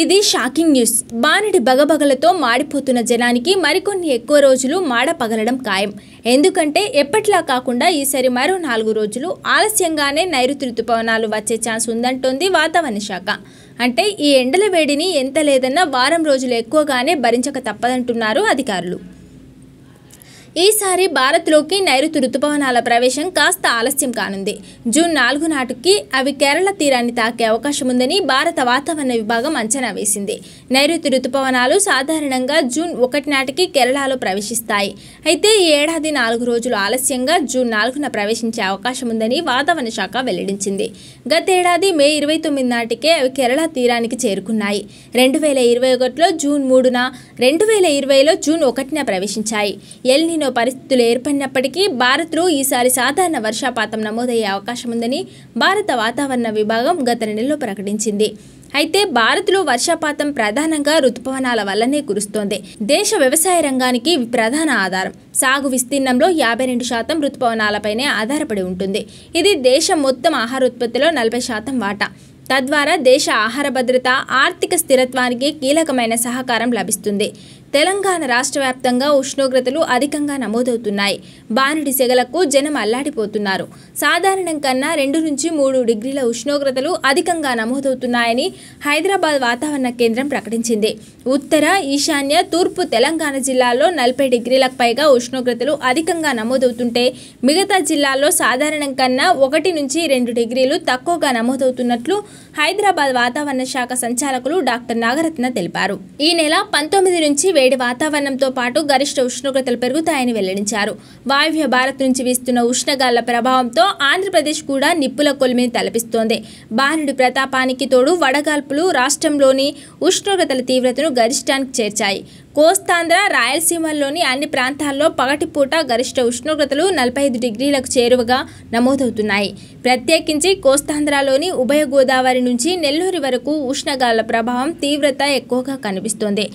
ఇది shocking news బానిడి బగబగలతో మాడిపోతున్న జనానికి మరికొన్ని ఎక్కువ రోజులు మాడ పగలడం ఖాయం ఎందుకంటే ఎప్పట్లా కాకుండా ఈసారి మరో నాలుగు రోజులు ఆలస్యంగానే నైరుతి రుతుపవనాలు వచ్చే ఛాన్స్ ఉందంటోంది వాతావరణ శాఖ అంటే ఈ ఎండల వేడిని ఎంత లేదన్నా వారం రోజులు ఎక్కువగానే భరించక తప్పదంటున్నారు అధికారులు ఈసారి భారత్లోకి నైరుతి రుతుపవనాల ప్రవేశం కాస్త ఆలస్యం కానుంది జూన్ నాలుగు నాటికి అవి కేరళ తీరాన్ని తాకే అవకాశం ఉందని భారత వాతావరణ విభాగం అంచనా వేసింది నైరుతి రుతుపవనాలు సాధారణంగా జూన్ ఒకటి నాటికి కేరళలో ప్రవేశిస్తాయి అయితే ఈ ఏడాది నాలుగు రోజులు ఆలస్యంగా జూన్ నాలుగున ప్రవేశించే అవకాశం ఉందని వాతావరణ శాఖ వెల్లడించింది గతేడాది మే ఇరవై తొమ్మిది నాటికే అవి కేరళ తీరానికి చేరుకున్నాయి రెండు వేల ఇరవై ఒకటిలో జూన్ మూడున రెండు వేల ఇరవైలో జూన్ ఒకటిన ప్రవేశించాయి ఎల్ని ఎన్నో పరిస్థితులు ఏర్పడినప్పటికీ భారత్లో ఈసారి సాధారణ వర్షపాతం నమోదయ్యే అవకాశం ఉందని భారత వాతావరణ విభాగం గత నెలలో ప్రకటించింది అయితే భారత్లో వర్షపాతం ప్రధానంగా రుతుపవనాల వల్లనే కురుస్తోంది దేశ వ్యవసాయ రంగానికి ప్రధాన ఆధారం సాగు విస్తీర్ణంలో యాభై రెండు శాతం రుతుపవనాలపైనే ఆధారపడి ఉంటుంది ఇది దేశం మొత్తం ఆహార ఉత్పత్తిలో నలభై శాతం వాటా తద్వారా దేశ ఆహార భద్రత ఆర్థిక స్థిరత్వానికి కీలకమైన సహకారం లభిస్తుంది తెలంగాణ రాష్ట్ర వ్యాప్తంగా ఉష్ణోగ్రతలు అధికంగా నమోదవుతున్నాయి బానిడి సెగలకు జనం అల్లాడిపోతున్నారు సాధారణం కన్నా రెండు నుంచి మూడు డిగ్రీల ఉష్ణోగ్రతలు అధికంగా నమోదవుతున్నాయని హైదరాబాద్ వాతావరణ కేంద్రం ప్రకటించింది ఉత్తర ఈశాన్య తూర్పు తెలంగాణ జిల్లాల్లో నలభై డిగ్రీలకు పైగా ఉష్ణోగ్రతలు అధికంగా నమోదవుతుంటే మిగతా జిల్లాల్లో సాధారణం కన్నా ఒకటి నుంచి రెండు డిగ్రీలు తక్కువగా నమోదవుతున్నట్లు హైదరాబాద్ వాతావరణ శాఖ సంచాలకులు డాక్టర్ నాగరత్న తెలిపారు ఈ నెల పంతొమ్మిది నుంచి వేడి వాతావరణంతో పాటు గరిష్ట ఉష్ణోగ్రతలు పెరుగుతాయని వెల్లడించారు వాయువ్య భారత్ నుంచి వీస్తున్న ఉష్ణగాల ప్రభావంతో ఆంధ్రప్రదేశ్ కూడా నిప్పుల కొలిమిని తలపిస్తోంది బాలుడి ప్రతాపానికి తోడు వడగాల్పులు రాష్ట్రంలోని ఉష్ణోగ్రతల తీవ్రతను గరిష్టానికి చేర్చాయి కోస్తాంధ్ర రాయలసీమల్లోని అన్ని ప్రాంతాల్లో పగటిపూట గరిష్ట ఉష్ణోగ్రతలు నలభై ఐదు డిగ్రీలకు చేరువగా నమోదవుతున్నాయి ప్రత్యేకించి కోస్తాంధ్రలోని ఉభయ గోదావరి నుంచి నెల్లూరు వరకు ఉష్ణగాల ప్రభావం తీవ్రత ఎక్కువగా కనిపిస్తోంది